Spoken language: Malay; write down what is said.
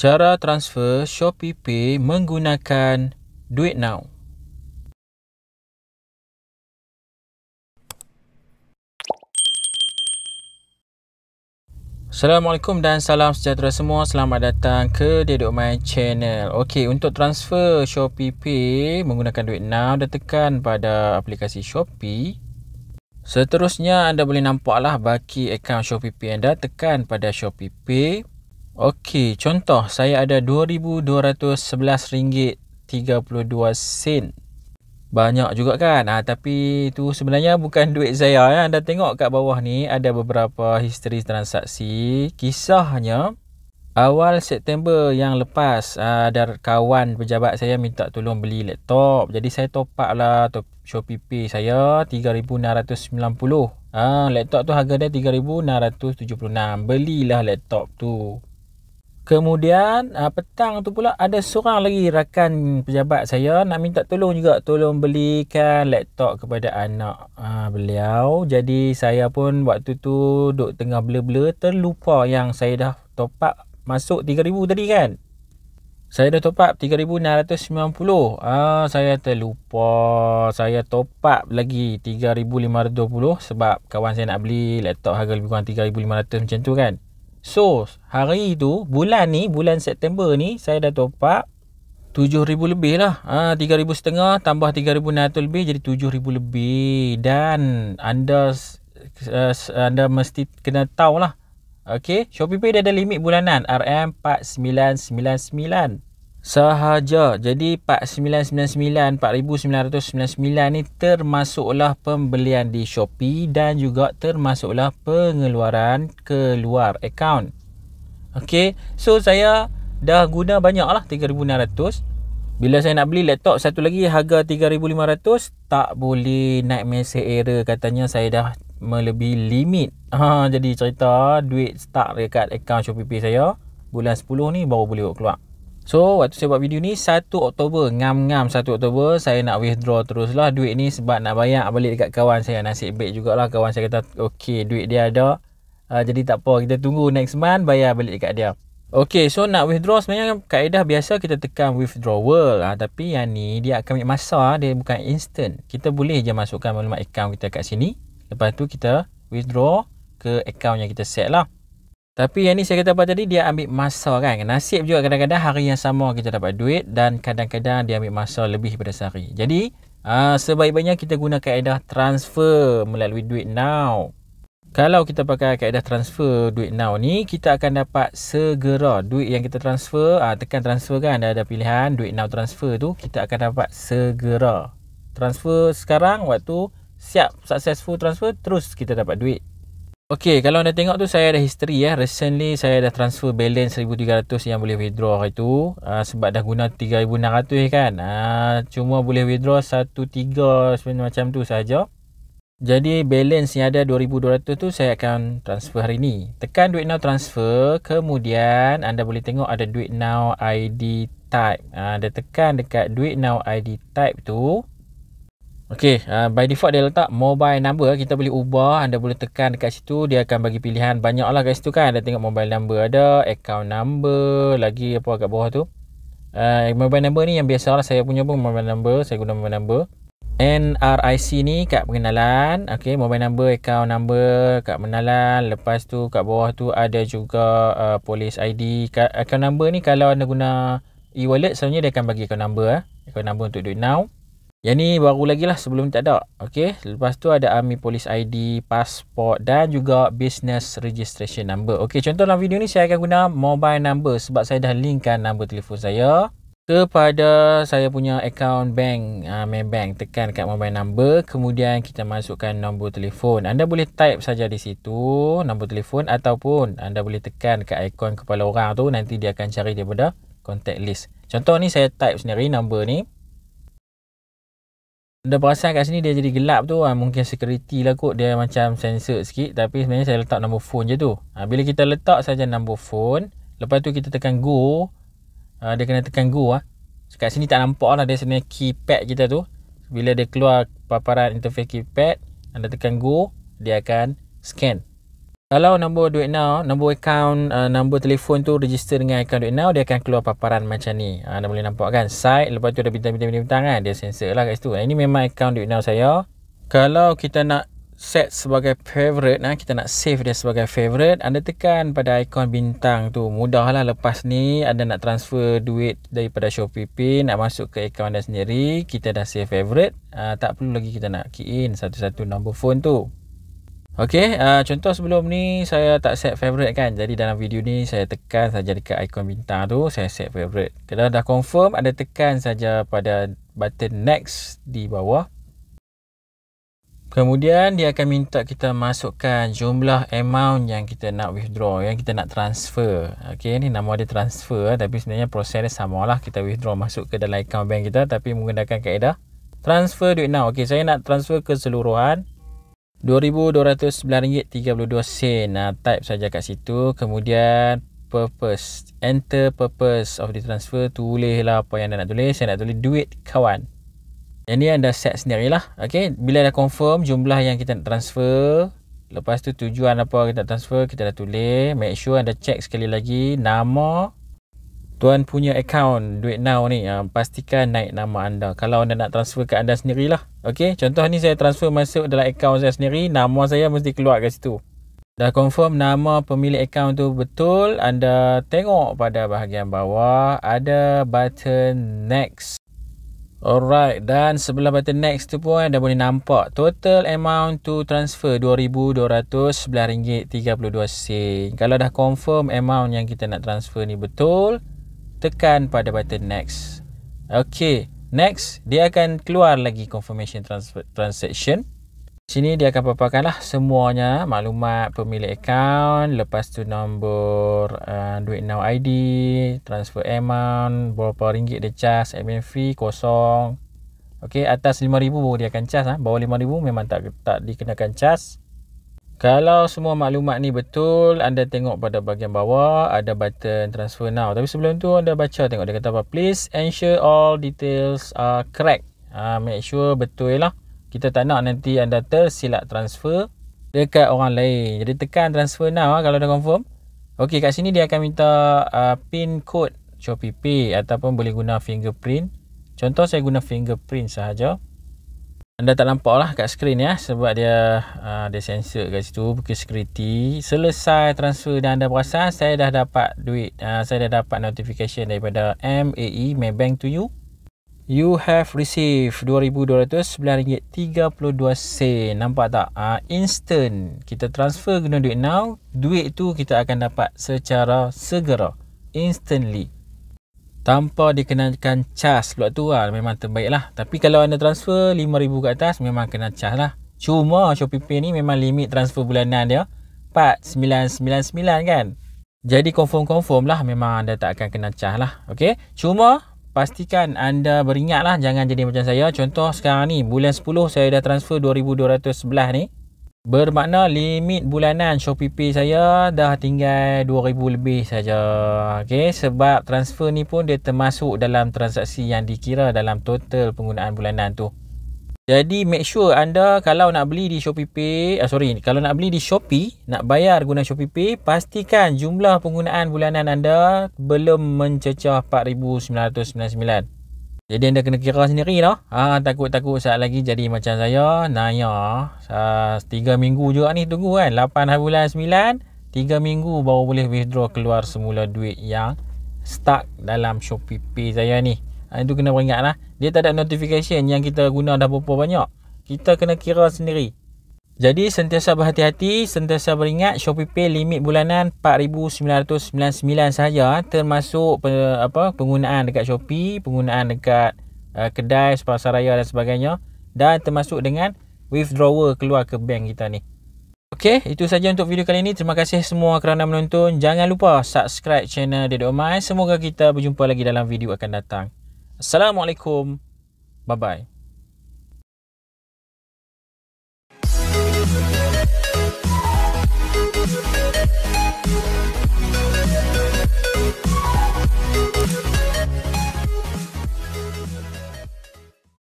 cara transfer Shopee Pay menggunakan Duit Now. Assalamualaikum dan salam sejahtera semua. Selamat datang ke Dedok My Channel. Okey, untuk transfer Shopee Pay menggunakan Duit Now, anda tekan pada aplikasi Shopee. Seterusnya anda boleh nampaklah baki akaun Shopee Pay anda tekan pada Shopee Pay. Okey, contoh saya ada RM2,211.32 banyak juga kan ha, tapi itu sebenarnya bukan duit saya ya. anda tengok kat bawah ni ada beberapa history transaksi kisahnya awal September yang lepas ah, ada kawan pejabat saya minta tolong beli laptop jadi saya top up lah top Shopee Pay saya 3690 ha, laptop tu harga dia 3676 belilah laptop tu Kemudian uh, petang tu pula ada seorang lagi rakan pejabat saya nak minta tolong juga tolong belikan laptop kepada anak uh, beliau. Jadi saya pun waktu tu duk tengah blur-blur terlupa yang saya dah top up masuk 3000 tadi kan. Saya dah top up 3690. Uh, saya terlupa saya top up lagi 3520 sebab kawan saya nak beli laptop harga lebih kurang 3500 macam tu kan. So, hari tu, bulan ni, bulan September ni, saya dah top up 7,000 lebih lah. Ha, 3,000 setengah tambah 3,900 lebih jadi 7,000 lebih. Dan anda uh, anda mesti kena tahu lah. Okay, ShopeePay dia ada limit bulanan RM4999 sahaja. Jadi 4999 4999 ni termasuklah pembelian di Shopee dan juga termasuklah pengeluaran keluar akaun. Okey, so saya dah guna banyaklah 3600. Bila saya nak beli laptop satu lagi harga 3500 tak boleh naik mesej error katanya saya dah melebihi limit. Ha jadi cerita duit start dekat akaun Shopee saya bulan 10 ni baru boleh keluar. So waktu saya buat video ni 1 Oktober Ngam-ngam 1 Oktober Saya nak withdraw terus lah duit ni Sebab nak bayar balik dekat kawan saya Nasib baik jugalah kawan saya kata Okay duit dia ada uh, Jadi tak apa kita tunggu next month Bayar balik dekat dia Okay so nak withdraw sebenarnya Kaedah biasa kita tekan withdrawal ha, Tapi yang ni dia akan ambil masa ah, Dia bukan instant Kita boleh je masukkan maklumat account kita kat sini Lepas tu kita withdraw ke account yang kita set lah tapi yang ni saya kata apa tadi dia ambil masa kan. Nasib juga kadang-kadang hari yang sama kita dapat duit dan kadang-kadang dia ambil masa lebih daripada sehari. Jadi uh, sebaik-baiknya kita guna kaedah transfer melalui duit now. Kalau kita pakai kaedah transfer duit now ni kita akan dapat segera duit yang kita transfer uh, tekan transfer kan ada pilihan duit now transfer tu kita akan dapat segera. Transfer sekarang waktu siap successful transfer terus kita dapat duit. Okay, kalau anda tengok tu saya ada history ya. Recently saya dah transfer balance 1300 yang boleh withdraw hari tu uh, sebab dah guna 3600 kan. Uh, cuma boleh withdraw 13 macam tu saja. Jadi balance yang ada 2200 tu saya akan transfer hari ni. Tekan duit now transfer, kemudian anda boleh tengok ada duit now ID type. Uh, anda tekan dekat duit now ID type tu. Okey, uh, by default dia letak mobile number. Kita boleh ubah. Anda boleh tekan dekat situ. Dia akan bagi pilihan banyak lah kat situ kan. Anda tengok mobile number ada. Account number. Lagi apa kat bawah tu. Uh, mobile number ni yang biasa lah. Saya punya pun mobile number. Saya guna mobile number. NRIC ni kat pengenalan. Okey, mobile number, account number kat pengenalan. Lepas tu kat bawah tu ada juga uh, polis ID. account number ni kalau anda guna e-wallet. Selalunya dia akan bagi account number. Eh. Account number untuk duit now. Yang ni baru lagi lah sebelum ni tak ada. Okay. Lepas tu ada Army Police ID, Passport dan juga Business Registration Number. Okay. Contoh dalam video ni saya akan guna mobile number sebab saya dah linkkan nombor telefon saya kepada saya punya account bank uh, ah, Maybank tekan kat mobile number kemudian kita masukkan nombor telefon anda boleh type saja di situ nombor telefon ataupun anda boleh tekan kat ikon kepala orang tu nanti dia akan cari daripada contact list contoh ni saya type sendiri nombor ni anda perasan kat sini dia jadi gelap tu kan. Mungkin security lah kot. Dia macam sensor sikit. Tapi sebenarnya saya letak nombor phone je tu. Ha, bila kita letak saja nombor phone. Lepas tu kita tekan go. Ha, dia kena tekan go lah. Ha. Kat sini tak nampak lah. Dia sebenarnya keypad kita tu. Bila dia keluar paparan interface keypad. Anda tekan go. Dia akan scan. Kalau nombor duit now, nombor account, uh, nombor telefon tu register dengan account duit now, dia akan keluar paparan macam ni. Uh, ah, anda boleh nampak kan, site, lepas tu ada bintang-bintang-bintang kan, dia sensor lah kat situ. Ini memang account duit now saya. Kalau kita nak set sebagai favorite, nah, kita nak save dia sebagai favorite, anda tekan pada ikon bintang tu. Mudah lah lepas ni, anda nak transfer duit daripada Shopee Pin, nak masuk ke account anda sendiri, kita dah save favorite. Uh, tak perlu lagi kita nak key in satu-satu nombor phone tu. Okey, uh, contoh sebelum ni saya tak set favorite kan. Jadi dalam video ni saya tekan saja dekat ikon bintang tu, saya set favorite. Kalau dah confirm, ada tekan saja pada button next di bawah. Kemudian dia akan minta kita masukkan jumlah amount yang kita nak withdraw, yang kita nak transfer. Okey, ni nama dia transfer eh. tapi sebenarnya proses dia lah Kita withdraw masuk ke dalam account bank kita tapi menggunakan kaedah transfer duit now. Okey, saya nak transfer keseluruhan ringgit 32 220932 uh, type saja kat situ kemudian purpose enter purpose of the transfer tulislah apa yang anda nak tulis saya nak tulis duit kawan Ini anda set sendirilah okay? bila dah confirm jumlah yang kita nak transfer lepas tu tujuan apa kita nak transfer kita dah tulis make sure anda check sekali lagi nama tuan punya account duit now ni uh, pastikan naik nama anda kalau anda nak transfer ke anda sendirilah okey contoh ni saya transfer masuk dalam account saya sendiri nama saya mesti keluar kat situ dah confirm nama pemilik account tu betul anda tengok pada bahagian bawah ada button next Alright dan sebelah button next tu pun anda boleh nampak total amount to transfer RM2,209.32 Kalau dah confirm amount yang kita nak transfer ni betul tekan pada button next. Okey, next dia akan keluar lagi confirmation transfer transaction. Sini dia akan paparkanlah semuanya, maklumat pemilik akaun, lepas tu nombor uh, duit now ID, transfer amount, berapa ringgit dia charge, admin fee kosong. Okey, atas 5000 dia akan charge ah. Bawah 5000 memang tak tak dikenakan charge. Kalau semua maklumat ni betul, anda tengok pada bahagian bawah ada button transfer now. Tapi sebelum tu anda baca tengok dia kata apa. Please ensure all details are correct. Uh, make sure betul lah. Kita tak nak nanti anda tersilap transfer dekat orang lain. Jadi tekan transfer now ha, kalau dah confirm. Okey kat sini dia akan minta uh, pin code ShopeePay ataupun boleh guna fingerprint. Contoh saya guna fingerprint sahaja anda tak nampak lah kat skrin ya sebab dia uh, dia sensor kat situ bukan security selesai transfer dan anda perasan saya dah dapat duit uh, saya dah dapat notification daripada MAE Maybank to you you have received 2,200 2209.32 sen nampak tak uh, instant kita transfer guna duit now duit tu kita akan dapat secara segera instantly tanpa dikenakan cas sebab tu lah memang terbaik lah tapi kalau anda transfer RM5,000 ke atas memang kena cas lah cuma ShopeePay ni memang limit transfer bulanan dia RM4,999 kan jadi confirm-confirm lah memang anda tak akan kena cas lah ok cuma pastikan anda beringat lah jangan jadi macam saya contoh sekarang ni bulan 10 saya dah transfer RM2,211 ni Bermakna limit bulanan ShopeePay saya dah tinggal 2000 lebih saja. Okey, sebab transfer ni pun dia termasuk dalam transaksi yang dikira dalam total penggunaan bulanan tu. Jadi make sure anda kalau nak beli di ShopeePay, uh, ah, sorry, kalau nak beli di Shopee, nak bayar guna ShopeePay, pastikan jumlah penggunaan bulanan anda belum mencecah 4999. Jadi anda kena kira sendiri lah. Ha, takut-takut saat lagi jadi macam saya. Naya. Ha, ah, 3 minggu juga ni tunggu kan. 8 hari bulan sembilan, tiga minggu baru boleh withdraw keluar semula duit yang stuck dalam Shopee Pay saya ni. Ha, itu kena beringat lah. Dia tak ada notification yang kita guna dah berapa banyak. Kita kena kira sendiri. Jadi sentiasa berhati-hati, sentiasa beringat Shopee Pay limit bulanan 4999 saja termasuk apa penggunaan dekat Shopee, penggunaan dekat uh, kedai, pasar raya dan sebagainya dan termasuk dengan withdrawal keluar ke bank kita ni. Okey, itu saja untuk video kali ini. Terima kasih semua kerana menonton. Jangan lupa subscribe channel Dedo Omai. Semoga kita berjumpa lagi dalam video akan datang. Assalamualaikum. Bye-bye.